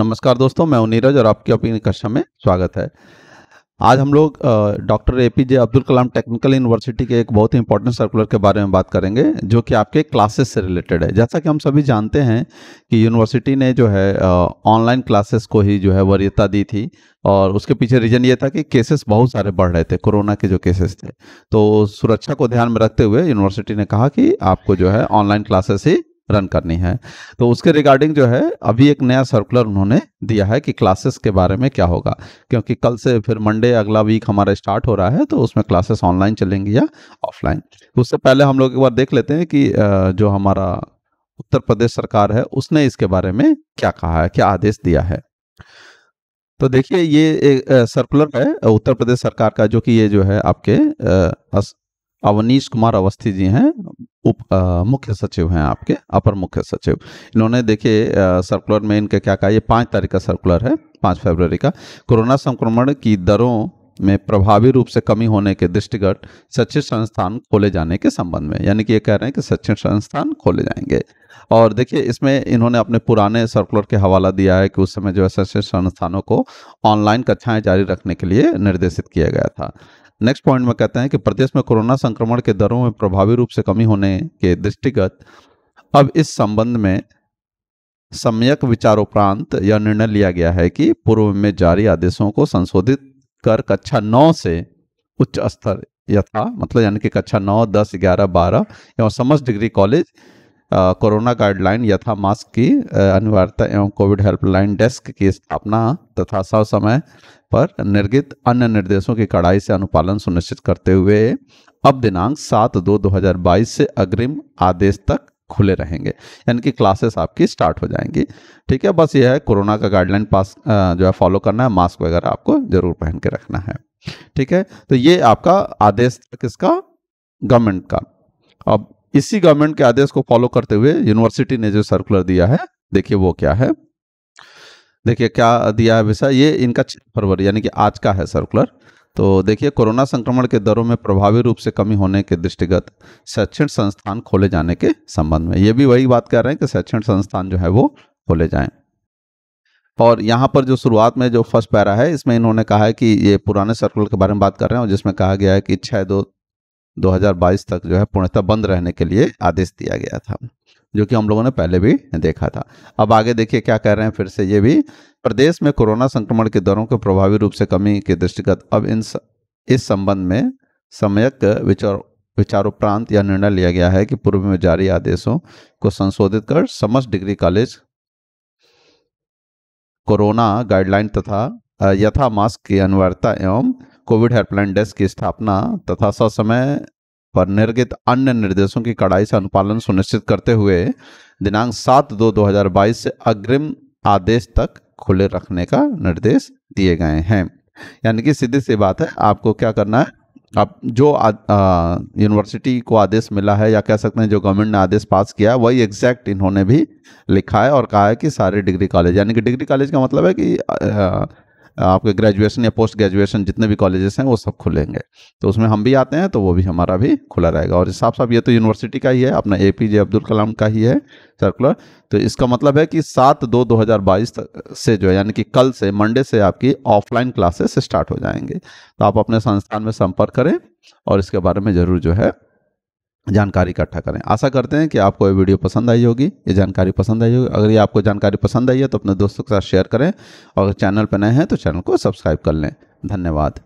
नमस्कार दोस्तों मैं नीरज और आपकी अपनी कक्षा में स्वागत है आज हम लोग doctor A P J Abdul Kalam technical university के एक बहुत ही इंपॉर्टेंट सर्कुलर के बारे में बात करेंगे जो कि आपके क्लासेस से रिलेटेड है जैसा कि हम सभी जानते हैं कि यूनिवर्सिटी ने जो है ऑनलाइन क्लासेस को ही जो है वरीयता दी थी और उसके पीछे रीजन ये था कि केसेस बहुत सारे बढ़ रहे थे कोरोना के जो केसेस थे तो सुरक्षा को ध्यान में रखते हुए यूनिवर्सिटी ने कहा कि आपको जो है ऑनलाइन क्लासेस ही रन करनी है तो उसके रिगार्डिंग जो है अभी एक नया सर्कुलर उन्होंने दिया है कि क्लासेस के बारे में क्या होगा क्योंकि कल से फिर मंडे अगला वीक हमारा स्टार्ट हो रहा है तो उसमें क्लासेस ऑनलाइन चलेंगी या ऑफलाइन तो उससे पहले हम लोग एक बार देख लेते हैं कि जो हमारा उत्तर प्रदेश सरकार है उसने इसके बारे में क्या कहा है क्या आदेश दिया है तो देखिए ये एक सर्कुलर है उत्तर प्रदेश सरकार का जो कि ये जो है आपके अवनीश कुमार अवस्थी जी हैं उप मुख्य सचिव हैं आपके अपर मुख्य सचिव इन्होंने देखिए सर्कुलर में इनका क्या कहा ये पाँच तारीख का सर्कुलर है पाँच फरवरी का कोरोना संक्रमण की दरों में प्रभावी रूप से कमी होने के दृष्टिगत शैक्षिक संस्थान खोले जाने के संबंध में यानी कि ये कह रहे हैं कि शैक्षिक संस्थान खोले जाएंगे और देखिए इसमें इन्होंने अपने पुराने सर्कुलर के हवाला दिया है कि उस समय जो है शैक्षिक संस्थानों को ऑनलाइन कक्षाएं जारी रखने के लिए निर्देशित किया गया था नेक्स्ट पॉइंट में कहते हैं कि प्रदेश में कोरोना संक्रमण के दरों में प्रभावी रूप से कमी होने के दृष्टिगत अब इस संबंध में सम्यक विचारोपरांत यह निर्णय लिया गया है कि पूर्व में जारी आदेशों को संशोधित कर कक्षा नौ से उच्च स्तर यथा मतलब यानी कि कक्षा नौ दस ग्यारह बारह एवं समस्त डिग्री कॉलेज कोरोना गाइडलाइन यथा मास्क की अनिवार्यता एवं कोविड हेल्पलाइन डेस्क की स्थापना तथा सव समय पर निर्गित अन्य निर्देशों की कड़ाई से अनुपालन सुनिश्चित करते हुए अब दिनांक सात दो दो हजार बाईस से अग्रिम आदेश तक खुले रहेंगे यानी कि क्लासेस आपकी स्टार्ट हो जाएंगी ठीक है बस यह है कोरोना का गाइडलाइन पास जो है फॉलो करना है मास्क वगैरह आपको जरूर पहन के रखना है ठीक है तो ये आपका आदेश किसका इसका गवर्नमेंट का अब इसी गवर्नमेंट के आदेश को फॉलो करते हुए यूनिवर्सिटी ने जो सर्कुलर दिया है देखिए वो क्या है देखिए क्या दिया है वैसा ये इनका फरवरी यानी कि आज का है सर्कुलर तो देखिए कोरोना संक्रमण के दरों में प्रभावी रूप से कमी होने के दृष्टिगत शैक्षण संस्थान खोले जाने के संबंध में ये भी वही बात कर रहे हैं कि शैक्षण संस्थान जो है वो खोले जाएं और यहाँ पर जो शुरुआत में जो फर्स्ट पैरा है इसमें इन्होंने कहा है कि ये पुराने सर्कुलर के बारे में बात कर रहे हैं और जिसमें कहा गया है कि छः दो 2022 तक जो है पूर्णतः बंद रहने के लिए आदेश दिया गया था जो कि हम लोगों ने पहले भी देखा था अब आगे देखिए क्या कह रहे हैं फिर से ये भी प्रदेश में कोरोना संक्रमण के दरों के प्रभावी रूप से कमी के दृष्टिगत अब इन स, इस संबंध में सम्यक विचार विचारोपरांत यह निर्णय लिया गया है कि पूर्व में जारी आदेशों को संशोधित कर समस्त डिग्री कॉलेज कोरोना गाइडलाइन तथा यथा मास्क की अनिवार्यता एवं कोविड हेल्पलाइन डेस्क की स्थापना तथा ससमय पर निर्गित अन्य निर्देशों की कड़ाई से अनुपालन सुनिश्चित करते हुए दिनांक सात दो दो हजार बाईस से अग्रिम आदेश तक खुले रखने का निर्देश दिए गए हैं यानी कि सीधी सी बात है आपको क्या करना है आप जो यूनिवर्सिटी को आदेश मिला है या कह सकते हैं जो गवर्नमेंट ने आदेश पास किया वही एग्जैक्ट इन्होंने भी लिखा है और कहा है कि सारे डिग्री कॉलेज यानी कि डिग्री कॉलेज का मतलब है कि आपके ग्रेजुएशन या पोस्ट ग्रेजुएशन जितने भी कॉलेजेस हैं वो सब खुलेंगे तो उसमें हम भी आते हैं तो वो भी हमारा भी खुला रहेगा और साफ साफ ये तो यूनिवर्सिटी का ही है अपना ए पी जे अब्दुल कलाम का ही है सर्कुलर तो इसका मतलब है कि सात दो दो हज़ार बाईस से जो है यानी कि कल से मंडे से आपकी ऑफलाइन क्लासेस स्टार्ट हो जाएंगे तो आप अपने संस्थान में संपर्क करें और इसके बारे में ज़रूर जो है जानकारी इकट्ठा करें आशा करते हैं कि आपको ये वीडियो पसंद आई होगी ये जानकारी पसंद आई होगी अगर ये आपको जानकारी पसंद आई है तो अपने दोस्तों के साथ शेयर करें और चैनल पर नए हैं तो चैनल को सब्सक्राइब कर लें धन्यवाद